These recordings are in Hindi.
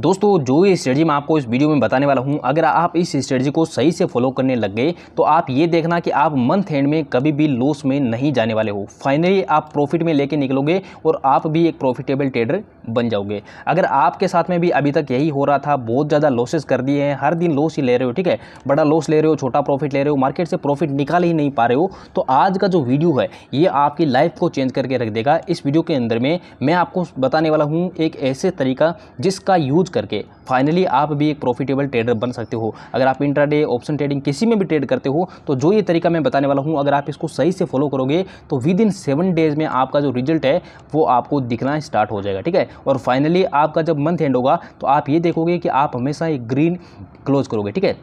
दोस्तों जो ये स्ट्रेटजी मैं आपको इस वीडियो में बताने वाला हूँ अगर आप इस स्ट्रेटजी को सही से फॉलो करने लग गए तो आप ये देखना कि आप मंथ एंड में कभी भी लॉस में नहीं जाने वाले हो फाइनली आप प्रॉफिट में लेके निकलोगे और आप भी एक प्रॉफिटेबल ट्रेडर बन जाओगे अगर आपके साथ में भी अभी तक यही हो रहा था बहुत ज़्यादा लॉसेज कर दिए हैं हर दिन लॉस ही ले रहे हो ठीक है बड़ा लॉस ले रहे हो छोटा प्रॉफिट ले रहे हो मार्केट से प्रॉफिट निकाल ही नहीं पा रहे हो तो आज का जो वीडियो है ये आपकी लाइफ को चेंज करके रख देगा इस वीडियो के अंदर में मैं आपको बताने वाला हूँ एक ऐसे तरीका जिसका यूज यूज़ करके फाइनली आप भी एक प्रॉफिटेबल ट्रेडर बन सकते हो अगर आप इंट्राडे ऑप्शन ट्रेडिंग किसी में भी ट्रेड करते हो तो जो ये तरीका मैं बताने वाला हूँ अगर आप इसको सही से फॉलो करोगे तो विद इन सेवन डेज में आपका जो रिजल्ट है वो आपको दिखना स्टार्ट हो जाएगा ठीक है और फाइनली आपका जब मंथ एंड होगा तो आप ये देखोगे कि आप हमेशा एक ग्रीन क्लोज करोगे ठीक है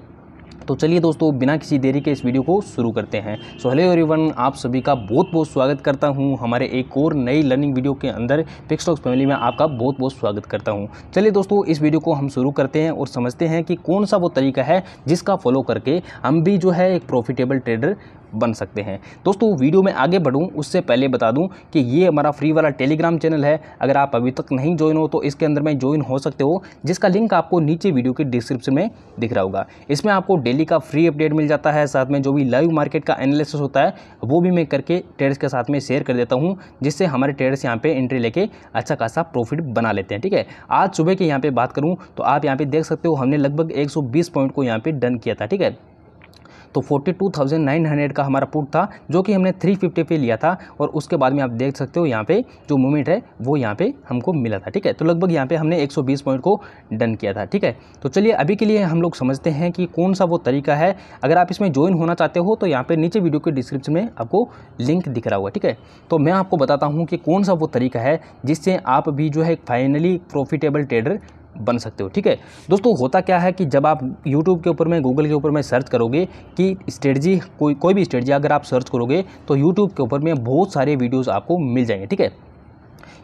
तो चलिए दोस्तों बिना किसी देरी के इस वीडियो को शुरू करते हैं सो हेलो एवरीवन आप सभी का बहुत बहुत स्वागत करता हूँ हमारे एक और नई लर्निंग वीडियो के अंदर पिक्सटॉक्स फैमिली में आपका बहुत बहुत स्वागत करता हूँ चलिए दोस्तों इस वीडियो को हम शुरू करते हैं और समझते हैं कि कौन सा वो तरीका है जिसका फॉलो करके हम भी जो है एक प्रॉफिटेबल ट्रेडर बन सकते हैं दोस्तों वीडियो में आगे बढ़ूँ उससे पहले बता दूँ कि ये हमारा फ्री वाला टेलीग्राम चैनल है अगर आप अभी तक नहीं ज्वाइन हो तो इसके अंदर में ज्वाइन हो सकते हो जिसका लिंक आपको नीचे वीडियो के डिस्क्रिप्शन में दिख रहा होगा इसमें आपको डेली का फ्री अपडेट मिल जाता है साथ में जो भी लाइव मार्केट का एनालिसिस होता है वो भी मैं करके ट्रेड्स के साथ में शेयर कर देता हूँ जिससे हमारे ट्रेड्स यहाँ पर एंट्री लेके अच्छा खासा प्रॉफिट बना लेते हैं ठीक है आज सुबह की यहाँ पर बात करूँ तो आप यहाँ पर देख सकते हो हमने लगभग एक पॉइंट को यहाँ पर डन किया था ठीक है तो 42,900 का हमारा पुट था जो कि हमने 350 पे लिया था और उसके बाद में आप देख सकते हो यहाँ पे जो मूवमेंट है वो यहाँ पे हमको मिला था ठीक है तो लगभग यहाँ पे हमने 120 पॉइंट को डन किया था ठीक है तो चलिए अभी के लिए हम लोग समझते हैं कि कौन सा वो तरीका है अगर आप इसमें ज्वाइन होना चाहते हो तो यहाँ पर नीचे वीडियो के डिस्क्रिप्शन में आपको लिंक दिख रहा हुआ ठीक है तो मैं आपको बताता हूँ कि कौन सा वो तरीका है जिससे आप भी जो है फाइनली प्रॉफिटेबल ट्रेडर बन सकते हो ठीक है दोस्तों होता क्या है कि जब आप यूट्यूब के ऊपर में गूगल के ऊपर में सर्च करोगे कि स्ट्रेटजी कोई कोई भी स्ट्रेटजी अगर आप सर्च करोगे तो यूट्यूब के ऊपर में बहुत सारे वीडियोज़ आपको मिल जाएंगे ठीक है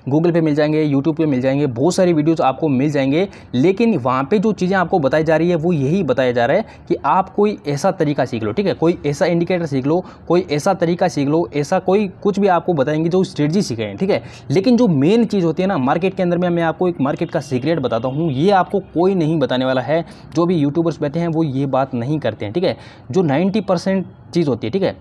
गूगल पे मिल जाएंगे यूट्यूब पे मिल जाएंगे बहुत सारी वीडियोस आपको मिल जाएंगे लेकिन वहाँ पे जो चीज़ें आपको बताई जा रही है वो यही बताया जा रहा है कि आप कोई ऐसा तरीका सीख लो ठीक है कोई ऐसा इंडिकेटर सीख लो कोई ऐसा तरीका सीख लो ऐसा कोई कुछ भी आपको बताएंगे जो स्ट्रेटजी सीखें ठीक है लेकिन जो मेन चीज़ होती है ना मार्केट के अंदर में मैं आपको एक मार्केट का सीक्रेट बताता हूँ ये आपको कोई नहीं बताने वाला है जो भी यूट्यूबर्स बैठे हैं वो ये बात नहीं करते हैं ठीक है जो नाइन्टी चीज़ होती है ठीक है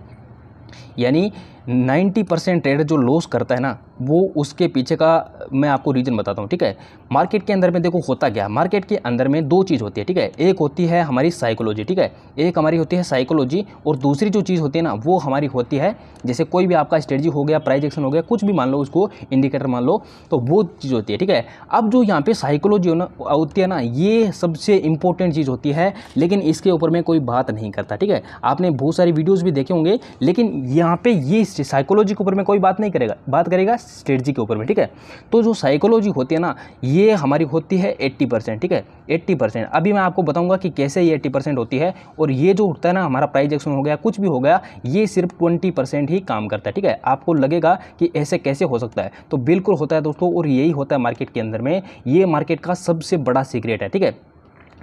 यानी 90 परसेंट ट्रेडर जो लॉस करता है ना वो उसके पीछे का मैं आपको रीज़न बताता हूँ ठीक है मार्केट के अंदर में देखो होता क्या मार्केट के अंदर में दो चीज़ होती है ठीक है एक होती है हमारी साइकोलॉजी ठीक है एक हमारी होती है साइकोलॉजी और दूसरी जो चीज़ होती है ना वो हमारी होती है जैसे कोई भी आपका स्ट्रेटजी हो गया प्राइज एक्शन हो गया कुछ भी मान लो उसको इंडिकेटर मान लो तो वो चीज़ होती है ठीक है अब जो यहाँ पर साइकोलॉजी होती है ना ये सबसे इंपॉर्टेंट चीज़ होती है लेकिन इसके ऊपर मैं कोई बात नहीं करता ठीक है आपने बहुत सारी वीडियोज़ भी देखे होंगे लेकिन यहाँ पर ये उसकी साइकोलॉजी के ऊपर में कोई बात नहीं करेगा बात करेगा स्ट्रेटजी के ऊपर में ठीक है तो जो साइकोलॉजी होती है ना ये हमारी होती है एट्टी परसेंट ठीक है एट्टी परसेंट अभी मैं आपको बताऊँगा कि कैसे ये एट्टी परसेंट होती है और ये जो होता है ना हमारा प्राइज एक्शन हो गया कुछ भी हो गया ये सिर्फ ट्वेंटी परसेंट ही काम करता है ठीक है आपको लगेगा कि ऐसे कैसे हो सकता है तो बिल्कुल होता है दोस्तों और यही होता है मार्केट के अंदर में ये मार्केट का सबसे बड़ा सीक्रेट है ठीक है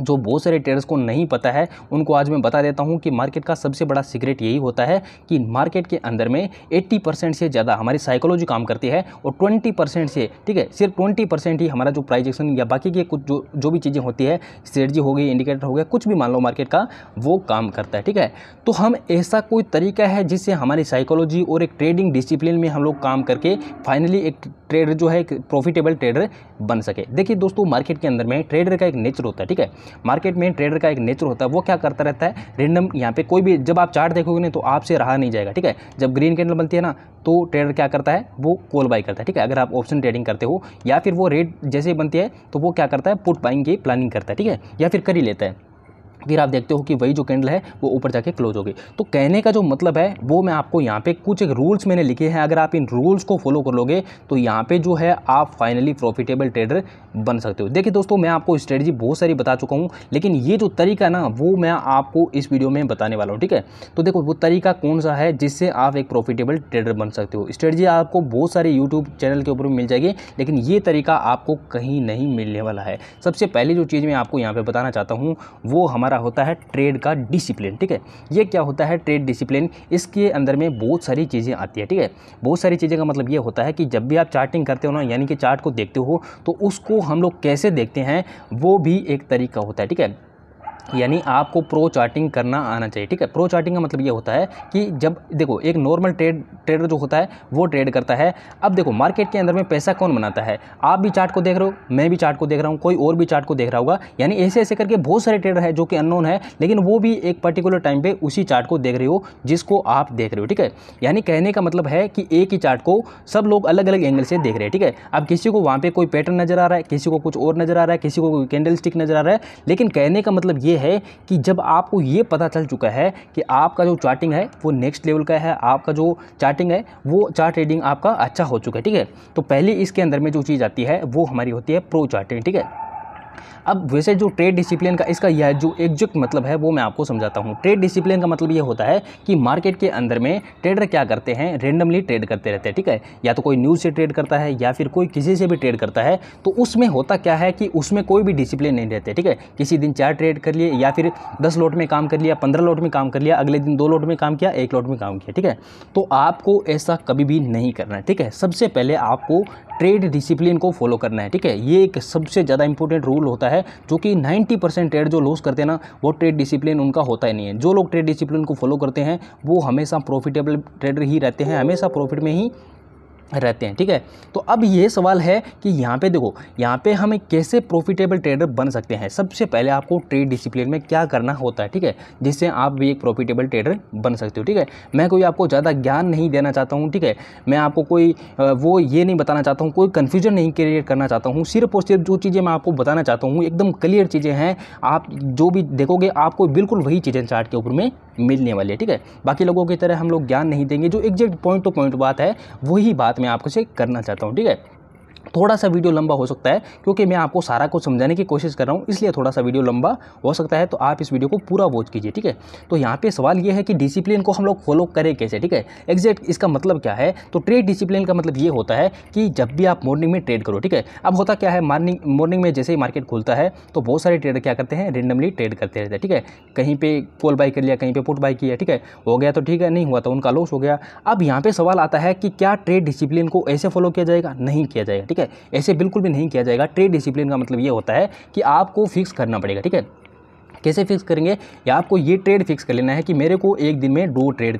जो बहुत सारे ट्रेडर्स को नहीं पता है उनको आज मैं बता देता हूँ कि मार्केट का सबसे बड़ा सीक्रेट यही होता है कि मार्केट के अंदर में 80 परसेंट से ज़्यादा हमारी साइकोलॉजी काम करती है और 20 परसेंट से ठीक है सिर्फ 20 परसेंट ही हमारा जो प्राइजेक्शन या बाकी के कुछ जो जो भी चीज़ें होती है स्ट्रेटजी हो गई इंडिकेटर हो गया कुछ भी मान लो मार्केट का वो काम करता है ठीक है तो हम ऐसा कोई तरीका है जिससे हमारी साइकोलॉजी और एक ट्रेडिंग डिसिप्लिन में हम लोग काम करके फाइनली एक ट्रेडर जो है एक प्रॉफिटेबल ट्रेडर बन सके देखिए दोस्तों मार्केट के अंदर में ट्रेडर का एक नेचर होता है ठीक है मार्केट में ट्रेडर का एक नेचर होता है वो क्या करता रहता है रेंडम यहाँ पे कोई भी जब आप चार्ट देखोगे ना तो आपसे रहा नहीं जाएगा ठीक है जब ग्रीन कैंडल बनती है ना तो ट्रेडर क्या करता है वो कॉल बाई करता है ठीक है अगर आप ऑप्शन ट्रेडिंग करते हो या फिर वो रेट जैसे बनती है तो वो क्या करता है पुट बाइंग की प्लानिंग करता है ठीक है या फिर कर ही लेता है फिर आप देखते हो कि वही जो कैंडल है वो ऊपर जाके क्लोज हो गई तो कहने का जो मतलब है वो मैं आपको यहाँ पे कुछ एक रूल्स मैंने लिखे हैं अगर आप इन रूल्स को फॉलो कर लोगे तो यहाँ पे जो है आप फाइनली प्रॉफिटेबल ट्रेडर बन सकते हो देखिए दोस्तों मैं आपको स्ट्रेटजी बहुत सारी बता चुका हूँ लेकिन ये जो तरीका ना वो मैं आपको इस वीडियो में बताने वाला हूँ ठीक है तो देखो वो तरीका कौन सा है जिससे आप एक प्रॉफिटेबल ट्रेडर बन सकते हो स्ट्रेटजी आपको बहुत सारे यूट्यूब चैनल के ऊपर मिल जाएगी लेकिन ये तरीका आपको कहीं नहीं मिलने वाला है सबसे पहले जो चीज़ मैं आपको यहाँ पर बताना चाहता हूँ वो हमारे हमारा होता है ट्रेड का डिसिप्लिन ठीक है ये क्या होता है ट्रेड डिसिप्लिन इसके अंदर में बहुत सारी चीज़ें आती है ठीक है बहुत सारी चीज़ें का मतलब ये होता है कि जब भी आप चार्टिंग करते हो ना यानी कि चार्ट को देखते हो तो उसको हम लोग कैसे देखते हैं वो भी एक तरीका होता है ठीक है यानी आपको प्रो चार्टिंग करना आना चाहिए ठीक है प्रो चार्टिंग का मतलब ये होता है कि जब देखो एक नॉर्मल ट्रेड ट्रेडर जो होता है वो ट्रेड करता है अब देखो मार्केट के अंदर में पैसा कौन बनाता है आप भी चार्ट को देख रहे हो मैं भी चार्ट को देख रहा हूँ कोई और भी चार्ट को देख रहा होगा यानी ऐसे ऐसे करके बहुत सारे ट्रेडर है जो कि अननोन है लेकिन वो भी एक पर्टिकुलर टाइम पर उसी चार्ट को देख रहे हो जिसको आप देख रहे हो ठीक है यानी कहने का मतलब है कि एक ही चार्ट को सब लोग अलग अलग एंगल से देख रहे हैं ठीक है अब किसी को वहाँ पर कोई पैटर्न नज़र आ रहा है किसी को कुछ और नज़र आ रहा है किसी को कोई कैंडल नज़र आ रहा है लेकिन कहने का मतलब ये है कि जब आपको ये पता चल चुका है कि आपका जो चार्टिंग है वो नेक्स्ट लेवल का है आपका जो चार्टिंग है वो चार्ट रीडिंग आपका अच्छा हो चुका है ठीक है तो पहले इसके अंदर में जो चीज़ आती है वो हमारी होती है प्रो चार्टिंग ठीक है अब वैसे जो ट्रेड डिसिप्लिन का इसका यह जो एग्जैक्ट मतलब है वो मैं आपको समझाता हूँ ट्रेड डिसिप्लिन का मतलब ये होता है कि मार्केट के अंदर में ट्रेडर क्या करते हैं रेंडमली ट्रेड करते रहते हैं ठीक है या तो कोई न्यूज़ से ट्रेड करता है या फिर कोई किसी से भी ट्रेड करता है तो उसमें होता क्या है कि उसमें कोई भी डिसिप्लिन नहीं रहते ठीक है किसी दिन चार ट्रेड कर लिए या फिर दस लोट में काम कर लिया पंद्रह लोट में काम कर लिया अगले दिन दो लोट में काम किया एक लोट में काम किया ठीक है तो आपको ऐसा कभी भी नहीं करना है ठीक है सबसे पहले आपको ट्रेड डिसिप्लिन को फॉलो करना है ठीक है ये एक सबसे ज़्यादा इंपॉर्टेंट रूल होता है है जो कि 90 परसेंट ट्रेड जो लॉस करते हैं ना वो ट्रेड डिसिप्लिन उनका होता ही नहीं है जो लोग ट्रेड डिसिप्लिन को फॉलो करते हैं वो हमेशा प्रॉफिटेबल ट्रेडर ही रहते हैं हमेशा प्रॉफिट में ही रहते हैं ठीक है तो अब ये सवाल है कि यहाँ पे देखो यहाँ पे हम कैसे प्रॉफिटेबल ट्रेडर बन सकते हैं सबसे पहले आपको ट्रेड डिसिप्लिन में क्या करना होता है ठीक है जिससे आप भी एक प्रॉफिटेबल ट्रेडर बन सकते हो ठीक है मैं कोई आपको ज़्यादा ज्ञान नहीं देना चाहता हूँ ठीक है मैं आपको कोई वो ये नहीं बताना चाहता हूँ कोई कन्फ्यूजन नहीं क्रिएट करना चाहता हूँ सिर्फ और सिर्फ जो चीज़ें मैं आपको बताना चाहता हूँ एकदम क्लियर चीज़ें हैं आप जो भी देखोगे आपको बिल्कुल वही चीज़ें चार्ट के ऊपर में मिलने वाली है ठीक है बाकी लोगों की तरह हम लोग ज्ञान नहीं देंगे जो एग्जैक्ट पॉइंट टू पॉइंट बात है वही बात मैं आपको से करना चाहता हूँ ठीक है थोड़ा सा वीडियो लंबा हो सकता है क्योंकि मैं आपको सारा कुछ समझाने की कोशिश कर रहा हूँ इसलिए थोड़ा सा वीडियो लंबा हो सकता है तो आप इस वीडियो को पूरा वॉच कीजिए ठीक है तो यहाँ पे सवाल ये है कि डिसिप्लिन को हम लोग फॉलो करें कैसे ठीक है एग्जैक्ट इसका मतलब क्या है तो ट्रेड डिसिप्लिन का मतलब ये होता है कि जब भी आप मॉर्निंग में ट्रेड करो ठीक है अब होता क्या है मॉर्निंग मॉर्निंग में जैसे ही मार्केट खुलता है तो बहुत सारे ट्रेडर क्या करते हैं रेंडमली ट्रेड करते रहते हैं ठीक है कहीं पर कॉल बाई कर लिया कहीं पर पुट बाई किया ठीक है हो गया तो ठीक है नहीं हुआ तो उनका लॉस हो गया अब यहाँ पर सवाल आता है कि क्या ट्रेड डिसिप्लिन को ऐसे फॉलो किया जाएगा नहीं किया जाएगा ठीक ठीक है ऐसे बिल्कुल भी नहीं किया जाएगा ट्रेड डिसिप्लिन का मतलब ये होता है कि आपको फिक्स करना पड़ेगा ठीक है कैसे फिक्स करेंगे या आपको ये ट्रेड फिक्स कर लेना है कि मेरे को एक दिन में दो ट्रेड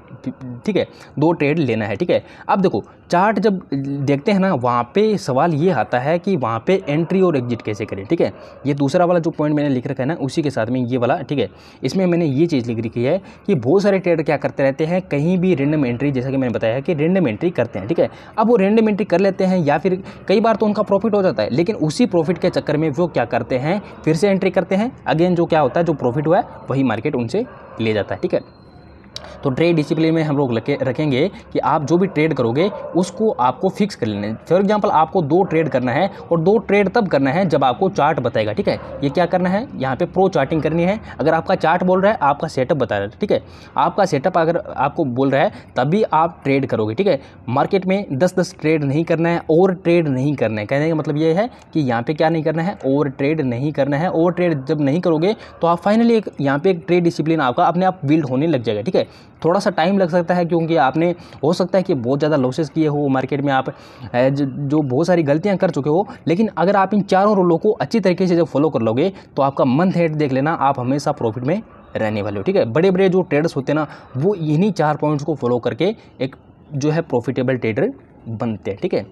ठीक है दो ट्रेड लेना है ठीक है अब देखो चार्ट जब देखते हैं ना वहाँ पे सवाल ये आता है कि वहाँ पे एंट्री और एग्जिट कैसे करें ठीक है ये दूसरा वाला जो पॉइंट मैंने लिख रखा है ना उसी के साथ में ये वाला ठीक है इसमें मैंने ये चीज़ लिख रखी है कि बहुत सारे ट्रेडर क्या करते रहते हैं कहीं भी रेंडम एंट्री जैसा कि मैंने बताया कि रेंडम एंट्री करते हैं ठीक है अब वो रेंडम एंट्री कर लेते हैं या फिर कई बार तो उनका प्रॉफिट हो जाता है लेकिन उसी प्रॉफिट के चक्कर में वो क्या करते हैं फिर से एंट्री करते हैं अगेन जो क्या होता है जो प्रॉफिट हुआ है वही मार्केट उनसे ले जाता है ठीक है तो ट्रेड डिसिप्लिन में हम लोग रखेंगे कि आप जो भी ट्रेड करोगे उसको आपको फिक्स कर लेना है फॉर एग्जाम्पल आपको दो ट्रेड करना है और दो ट्रेड तब करना है जब आपको चार्ट बताएगा ठीक है ये क्या करना है यहाँ पे प्रो चार्टिंग करनी है अगर आपका चार्ट बोल रहा है आपका सेटअप बता रहा है ठीक है आपका सेटअप अगर आपको बोल रहा है तभी आप ट्रेड करोगे ठीक है मार्केट में दस दस ट्रेड नहीं करना है ओवर ट्रेड नहीं करना है कहने का मतलब ये है कि यहाँ पे क्या नहीं करना है ओवर ट्रेड नहीं करना है ओवर ट्रेड जब नहीं करोगे तो आप फाइनली एक यहाँ पे एक ट्रेड डिसिप्लिन आपका अपने आप बिल्ड होने लग जाएगा ठीक है थोड़ा सा टाइम लग सकता है क्योंकि आपने हो सकता है कि बहुत ज़्यादा लॉसेस किए हो मार्केट में आप जो बहुत सारी गलतियां कर चुके हो लेकिन अगर आप इन चारों रोलों को अच्छी तरीके से जब फॉलो कर लोगे तो आपका मंथ हेड देख लेना आप हमेशा प्रॉफिट में रहने वाले हो ठीक है बड़े बड़े जो ट्रेडर्स होते हैं ना वो इन्हीं चार पॉइंट्स को फॉलो करके एक जो है प्रॉफिटेबल ट्रेडर बनते हैं ठीक है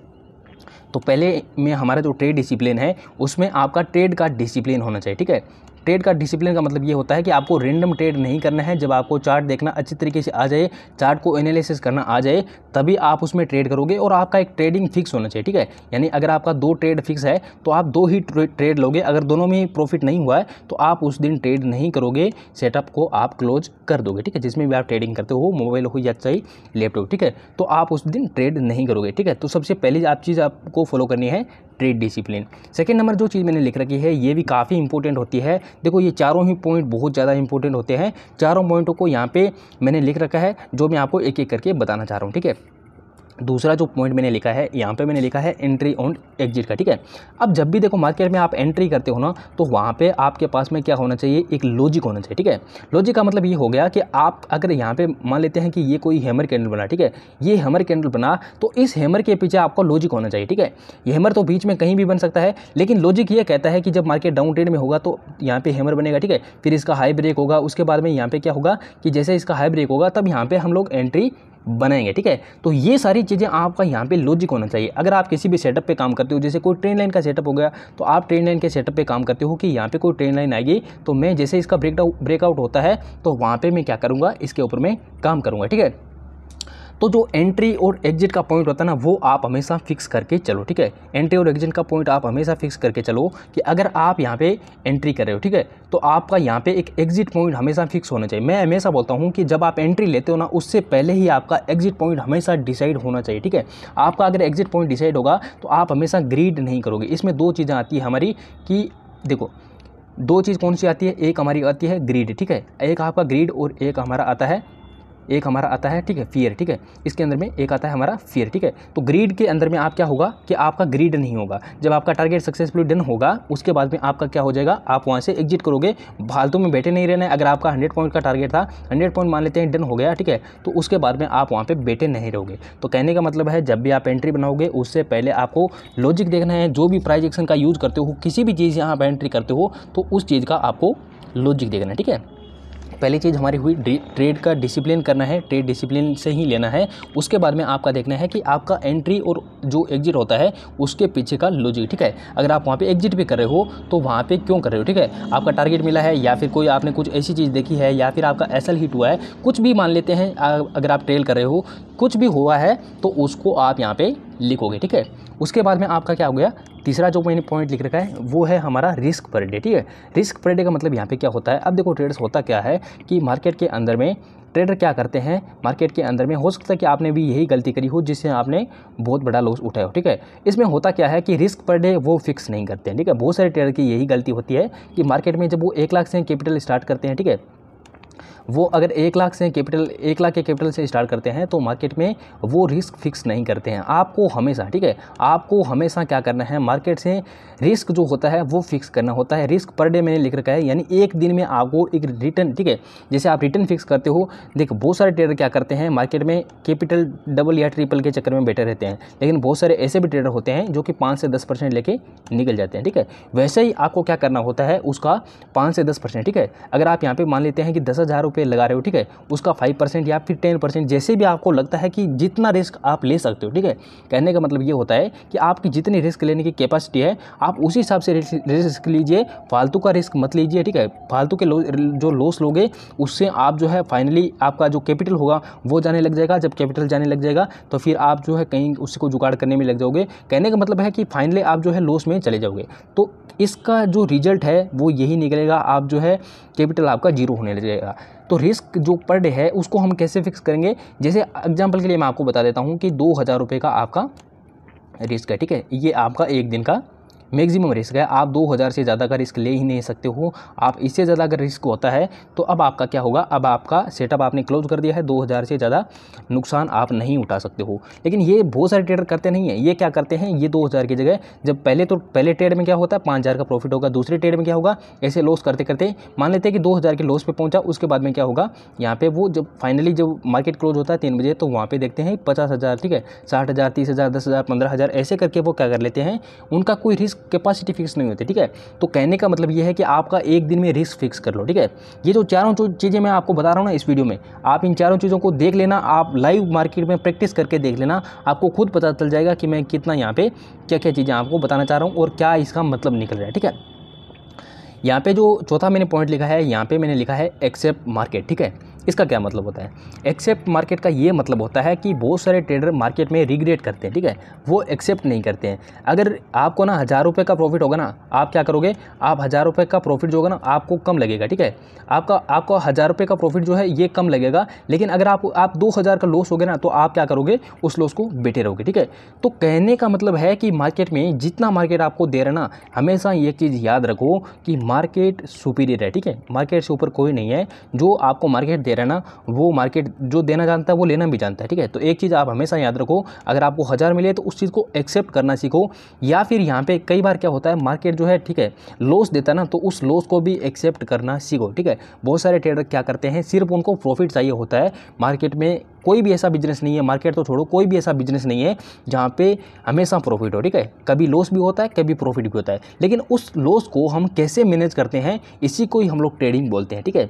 तो पहले में हमारा जो ट्रेड डिसिप्लिन है उसमें आपका ट्रेड का डिसिप्लिन होना चाहिए ठीक है ट्रेड का डिसिप्लिन का मतलब ये होता है कि आपको रेंडम ट्रेड नहीं करना है जब आपको चार्ट देखना अच्छी तरीके से आ जाए चार्ट को एनालिसिस करना आ जाए तभी आप उसमें ट्रेड करोगे और आपका एक ट्रेडिंग फिक्स होना चाहिए ठीक है यानी अगर आपका दो ट्रेड फिक्स है तो आप दो ही ट्रेड लोगे अगर दोनों में प्रॉफिट नहीं हुआ है तो आप उस दिन ट्रेड नहीं करोगे सेटअप को आप क्लोज कर दोगे ठीक है जिसमें भी आप ट्रेडिंग करते हो मोबाइल हो या चाहे लैपटॉप ठीक है तो आप उस दिन ट्रेड नहीं करोगे ठीक है तो सबसे पहली आप चीज़ आपको फॉलो करनी है ट्रेड डिसिप्लिन सेकेंड नंबर जो चीज़ मैंने लिख रखी है ये भी काफ़ी इंपॉर्टेंट होती है देखो ये चारों ही पॉइंट बहुत ज़्यादा इंपॉर्टेंट होते हैं चारों पॉइंटों को यहाँ पे मैंने लिख रखा है जो मैं आपको एक एक करके बताना चाह रहा हूँ ठीक है दूसरा जो पॉइंट मैंने लिखा है यहाँ पे मैंने लिखा है एंट्री ऑन एग्जिट का ठीक है अब जब भी देखो मार्केट में आप एंट्री करते हो ना तो वहाँ पे आपके पास में क्या होना चाहिए एक लॉजिक होना चाहिए ठीक है लॉजिक का मतलब ये हो गया कि आप अगर यहाँ पे मान लेते हैं कि ये कोई हैमर कैंडल बना ठीक है ये हैमर कैंडल बना तो इस हैमर के पीछे आपको लॉजिक होना चाहिए ठीक है ये हैमर तो बीच में कहीं भी बन सकता है लेकिन लॉजिक ये कहता है कि जब मार्केट डाउन ट्रेड में होगा तो यहाँ पर हैमर बनेगा ठीक है फिर इसका हाई ब्रेक होगा उसके बाद में यहाँ पर क्या होगा कि जैसे इसका हाई ब्रेक होगा तब यहाँ पर हम लोग एंट्री बनाएंगे ठीक है तो ये सारी चीज़ें आपका यहाँ पे लॉजिक होना चाहिए अगर आप किसी भी सेटअप पे काम करते हो जैसे कोई ट्रेन लाइन का सेटअप हो गया तो आप ट्रेन लाइन के सेटअप पे काम करते हो कि यहाँ पे कोई ट्रेन लाइन आएगी तो मैं जैसे इसका ब्रेकडाउ ब्रेकआउट होता है तो वहाँ पर मैं क्या करूँगा इसके ऊपर मैं काम करूँगा ठीक है तो जो एंट्री और एग्जिट का पॉइंट होता है ना वो आप हमेशा फिक्स करके चलो ठीक है एंट्री और एग्जिट का पॉइंट आप हमेशा फिक्स करके चलो कि अगर आप यहाँ पे एंट्री कर रहे हो ठीक है तो आपका यहाँ पे एक एग्जिट पॉइंट हमेशा फिक्स होना चाहिए मैं हमेशा बोलता हूँ कि जब आप एंट्री लेते हो ना उससे पहले ही आपका एग्जिट पॉइंट हमेशा डिसाइड होना चाहिए ठीक है आपका अगर एग्जिट पॉइंट डिसाइड होगा तो आप हमेशा ग्रीड नहीं करोगे इसमें दो चीज़ें आती है हमारी कि देखो दो चीज़ कौन सी आती है एक हमारी आती है ग्रीड ठीक है एक आपका ग्रीड और एक हमारा आता है एक हमारा आता है ठीक है फियर ठीक है इसके अंदर में एक आता है हमारा फियर ठीक है तो ग्रीड के अंदर में आप क्या होगा कि आपका ग्रीड नहीं होगा जब आपका टारगेट सक्सेसफुली डन होगा उसके बाद में आपका क्या हो जाएगा आप वहाँ से एग्जिट करोगे फालतू में बैठे नहीं रहना अगर आपका हंड्रेड पॉइंट का टारगेट था हंड्रेड पॉइंट मान लेते हैं डन हो गया ठीक है तो उसके बाद में आप वहाँ पर बैठे नहीं रहोगे तो कहने का मतलब है जब भी आप एंट्री बनाओगे उससे पहले आपको लॉजिक देखना है जो भी प्राइजेक्शन का यूज़ करते हो किसी भी चीज़ यहाँ आप एंट्री करते हो तो उस चीज़ का आपको लॉजिक देखना है ठीक है पहली चीज़ हमारी हुई ट्रेड का डिसिप्लिन करना है ट्रेड डिसिप्लिन से ही लेना है उसके बाद में आपका देखना है कि आपका एंट्री और जो एग्जिट होता है उसके पीछे का लॉजिक ठीक है अगर आप वहाँ पे एग्जिट भी कर रहे हो तो वहाँ पे क्यों कर रहे हो ठीक है आपका टारगेट मिला है या फिर कोई आपने कुछ ऐसी चीज़ देखी है या फिर आपका एसल हिट हुआ है कुछ भी मान लेते हैं अगर आप ट्रेल कर रहे हो कुछ भी हुआ है तो उसको आप यहाँ पर लिखोगे ठीक है उसके बाद में आपका क्या हो गया तीसरा जो मैंने पॉइंट लिख रखा है वो है हमारा रिस्क पर डे ठीक है रिस्क पर डे का मतलब यहाँ पे क्या होता है अब देखो ट्रेडर्स होता क्या है कि मार्केट के अंदर में ट्रेडर क्या करते हैं मार्केट के अंदर में हो सकता है कि आपने भी यही गलती करी हो जिससे आपने बहुत बड़ा लॉस उठाया हो ठीक है इसमें होता क्या है कि रिस्क पर डे वो फिक्स नहीं करते हैं ठीक है बहुत सारे ट्रेडर की यही गलती होती है कि मार्केट में जब वो एक लाख से कैपिटल स्टार्ट करते हैं ठीक है वो अगर एक लाख से कैपिटल एक लाख के कैपिटल से स्टार्ट करते हैं तो मार्केट में वो रिस्क फिक्स नहीं करते हैं आपको हमेशा ठीक है आपको हमेशा क्या करना है मार्केट से रिस्क जो होता है वो फिक्स करना होता है रिस्क पर डे मैंने लिख रखा है यानी एक दिन में आपको एक रिटर्न ठीक है जैसे आप रिटर्न फिक्स करते हो देख बहुत सारे ट्रेडर क्या करते हैं मार्केट में कैपिटल डबल या ट्रिपल के चक्कर में बैठे रहते हैं लेकिन बहुत सारे ऐसे भी ट्रेडर होते हैं जो कि पाँच से दस परसेंट लेके निकल जाते हैं ठीक है वैसे ही आपको क्या करना होता है उसका पाँच से दस परसेंट ठीक है अगर आप यहाँ पर मान लेते हैं कि दस हज़ार पे लगा रहे हो ठीक है उसका फाइव परसेंट या फिर टेन परसेंट जैसे भी आपको लगता है कि जितना रिस्क आप ले सकते हो ठीक है कहने का मतलब ये होता है कि आपकी जितनी रिस्क लेने की कैपेसिटी है आप उसी हिसाब से रिस्क लीजिए फालतू का रिस्क मत लीजिए ठीक है फालतू के लो, जो लॉस लोगे उससे आप जो है फाइनली आपका जो कैपिटल होगा वो जाने लग जाएगा जब कैपिटल जाने लग जाएगा तो फिर आप जो है कहीं उसको जुगाड़ करने में लग जाओगे कहने का मतलब है कि फाइनली आप जो है लॉस में चले जाओगे तो इसका जो रिजल्ट है वो यही निकलेगा आप जो है कैपिटल आपका जीरो होने लगेगा तो रिस्क जो पर डे है उसको हम कैसे फिक्स करेंगे जैसे एग्जाम्पल के लिए मैं आपको बता देता हूँ कि दो हज़ार रुपये का आपका रिस्क है ठीक है ये आपका एक दिन का मैक्सिमम रिस्क है आप 2000 से ज़्यादा का रिस्क ले ही नहीं सकते हो आप इससे ज़्यादा अगर रिस्क होता है तो अब आपका क्या होगा अब आपका सेटअप आपने क्लोज कर दिया है 2000 से ज़्यादा नुकसान आप नहीं उठा सकते हो लेकिन ये बहुत सारे ट्रेडर करते नहीं है ये क्या करते हैं ये दो की जगह जब पहले तो पहले ट्रेड में क्या होता है पाँच का प्रॉफिट होगा दूसरे ट्रेड में क्या होगा ऐसे लॉस करते करते मान लेते हैं कि दो के लॉस पर पहुँचा उसके बाद में क्या होगा यहाँ पर वो जब फाइनली जब मार्केट क्लोज होता है तीन बजे तो वहाँ पर देखते हैं पचास ठीक है साठ हज़ार तीस हज़ार दस हज़ार पंद्रह हज़ार ऐसे करके वो क्या कर लेते हैं उनका कोई रिस्क कैपेसिटी फिक्स नहीं होती ठीक है तो कहने का मतलब ये है कि आपका एक दिन में रिस्क फिक्स कर लो ठीक है ये जो चारों जो चीज़ें मैं आपको बता रहा हूँ ना इस वीडियो में आप इन चारों चीज़ों को देख लेना आप लाइव मार्केट में प्रैक्टिस करके देख लेना आपको खुद पता चल जाएगा कि मैं कितना यहाँ पर क्या क्या चीज़ें आपको बताना चाह रहा हूँ और क्या इसका मतलब निकल रहा है ठीक है यहाँ पे जो चौथा मैंने पॉइंट लिखा है यहाँ पे मैंने लिखा है एक्सेप्ट मार्केट ठीक है इसका क्या मतलब होता है एक्सेप्ट मार्केट का ये मतलब होता है कि बहुत सारे ट्रेडर मार्केट में रिग्रेट करते हैं ठीक है वो एक्सेप्ट नहीं करते हैं अगर आपको ना हज़ार रुपये का प्रॉफिट होगा ना आप क्या करोगे आप हज़ार रुपये का प्रॉफिट जो होगा ना आपको कम लगेगा ठीक है आपका आपको हज़ार रुपये का प्रॉफिट जो है ये कम लगेगा लेकिन अगर आप आप दो हज़ार का लॉस हो गया ना तो आप क्या करोगे उस लॉस को बेटे रहोगे ठीक है तो कहने का मतलब है कि मार्केट में जितना मार्केट आपको दे रहा ना हमेशा ये चीज़ याद रखो कि मार्केट सुपीरियर है ठीक है मार्केट से ऊपर कोई नहीं है जो आपको मार्केट दे रहा है ना वो मार्केट जो देना जानता है वो लेना भी जानता है ठीक है तो एक चीज़ आप हमेशा याद रखो अगर आपको हज़ार मिले तो उस चीज़ को एक्सेप्ट करना सीखो या फिर यहाँ पर कई बार क्या होता है मार्केट जो है ठीक है लॉस देता है ना तो उस लॉस को भी एक्सेप्ट करना सीखो ठीक है बहुत सारे ट्रेडर क्या करते हैं सिर्फ उनको प्रॉफिट चाहिए होता है मार्केट में कोई भी ऐसा बिजनेस नहीं है मार्केट तो छोड़ो कोई भी ऐसा बिजनेस नहीं है जहाँ पे हमेशा प्रॉफिट हो ठीक है कभी लॉस भी होता है कभी प्रॉफिट भी होता है लेकिन उस लॉस को हम कैसे मैनेज करते हैं इसी को ही हम लोग ट्रेडिंग बोलते हैं ठीक है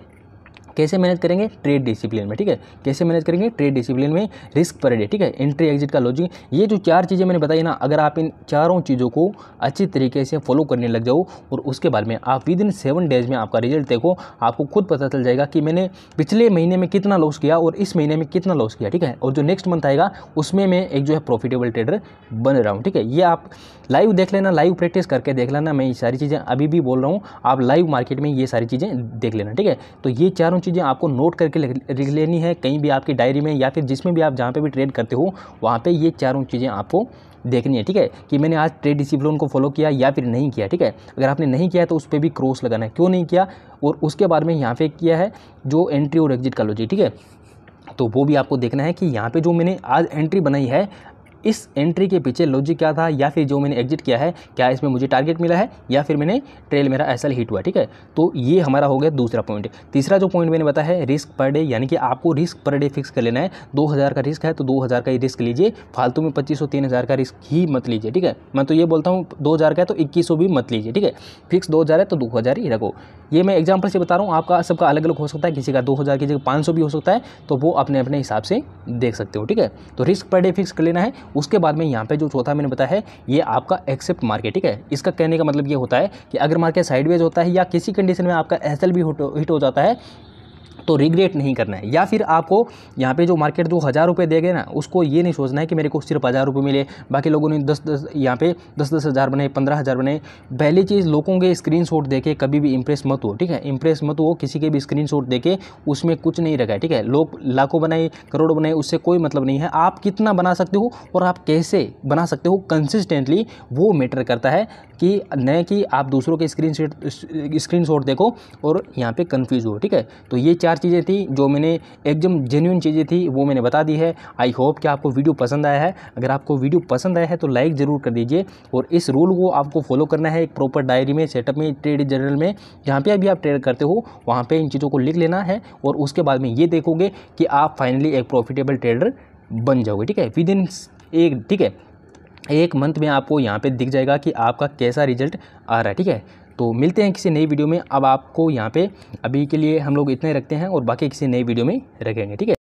कैसे मैनेज करेंगे ट्रेड डिसिप्लिन में ठीक है कैसे मैनेज करेंगे ट्रेड डिसिप्लिन में रिस्क पर डे ठीक है एंट्री एग्जिट का लॉजिक ये जो चार चीज़ें मैंने बताई ना अगर आप इन चारों चीज़ों को अच्छी तरीके से फॉलो करने लग जाओ और उसके बाद में आप विद इन सेवन डेज में आपका रिजल्ट देखो आपको खुद पता चल जाएगा कि मैंने पिछले महीने में कितना लॉस किया और इस महीने में कितना लॉस किया ठीक है और जो नेक्स्ट मंथ आएगा उसमें मैं एक जो है प्रॉफिटेबल ट्रेडर बन रहा हूँ ठीक है ये आप लाइव देख लेना लाइव प्रैक्टिस करके देख लेना मैं ये सारी चीज़ें अभी भी बोल रहा हूँ आप लाइव मार्केट में ये सारी चीज़ें देख लेना ठीक है तो ये चारों चीज़ें आपको नोट करके लिख लेनी है कहीं भी आपकी डायरी में या फिर जिसमें भी आप जहाँ पे भी ट्रेड करते हो वहाँ पे ये चारों चीज़ें आपको देखनी है ठीक है कि मैंने आज ट्रेड डिसिप्लिन को फॉलो किया या फिर नहीं किया ठीक है अगर आपने नहीं किया तो उस पर भी क्रॉस लगाना है क्यों नहीं किया और उसके बारे में यहाँ पे किया है जो एंट्री और एग्जिट का लॉजिक ठीक है तो वो भी आपको देखना है कि यहाँ पे जो मैंने आज एंट्री बनाई है इस एंट्री के पीछे लॉजिक क्या था या फिर जो मैंने एग्जिट किया है क्या इसमें मुझे टारगेट मिला है या फिर मैंने ट्रेल मेरा ऐसा हिट हुआ ठीक है तो ये हमारा हो गया दूसरा पॉइंट तीसरा जो पॉइंट मैंने बताया है रिस्क पर डे यानी कि आपको रिस्क पर डे फिक्स कर लेना है दो का रिस्क है तो दो का ही रिस्क लीजिए फालतू में पच्चीस सौ का रिस्क ही मत लीजिए ठीक है मैं तो ये बोलता हूँ दो का है तो इक्कीस भी मत लीजिए ठीक है फिक्स दो है तो दो ही रखो ये मैं एग्जाम्पल से बता रहा हूँ आपका सबका अलग अलग हो सकता है किसी का दो हज़ार किसी पाँच सौ भी हो सकता है तो वो अपने अपने हिसाब से देख सकते हो ठीक है तो रिस्क पर डे फिक्स कर लेना है उसके बाद में यहाँ पे जो चौथा मैंने बताया है ये आपका एक्सेप्ट मार्केट ठीक है इसका कहने का मतलब ये होता है कि अगर मार्केट साइडवेज होता है या किसी कंडीशन में आपका एस भी हिट हो जाता है तो रिग्रेट नहीं करना है या फिर आपको यहाँ पे जो मार्केट जो हज़ार रुपये गए ना उसको ये नहीं सोचना है कि मेरे को सिर्फ हज़ार रुपये मिले बाकी लोगों ने दस दस यहाँ पे दस दस हज़ार बने पंद्रह हज़ार बने पहली चीज़ लोगों के स्क्रीन शॉट देखे कभी भी इंप्रेस मत हो ठीक है इंप्रेस मत हो किसी के भी स्क्रीन शॉट देखे उसमें कुछ नहीं रखा है ठीक है लोग लाखों बनाए करोड़ों बनाए उससे कोई मतलब नहीं है आप कितना बना सकते हो और आप कैसे बना सकते हो कंसिस्टेंटली वो मैटर करता है कि न कि आप दूसरों के स्क्रीन स्क्रीन देखो और यहाँ पर कन्फ्यूज हो ठीक है तो ये चार चार चीज़ें थी जो मैंने एकदम जेन्यून चीज़ें थी वो मैंने बता दी है आई होप कि आपको वीडियो पसंद आया है अगर आपको वीडियो पसंद आया है तो लाइक ज़रूर कर दीजिए और इस रूल को आपको फॉलो करना है एक प्रॉपर डायरी में सेटअप में ट्रेड जर्नल में जहाँ पर अभी आप ट्रेड करते हो वहाँ पर इन चीज़ों को लिख लेना है और उसके बाद में ये देखोगे कि आप फाइनली एक प्रॉफिटेबल ट्रेडर बन जाओगे ठीक है विद इन एक ठीक है एक मंथ में आपको यहाँ पे दिख जाएगा कि आपका कैसा रिजल्ट आ रहा है ठीक है तो मिलते हैं किसी नई वीडियो में अब आपको यहाँ पे अभी के लिए हम लोग इतने रखते हैं और बाकी किसी नई वीडियो में रखेंगे ठीक है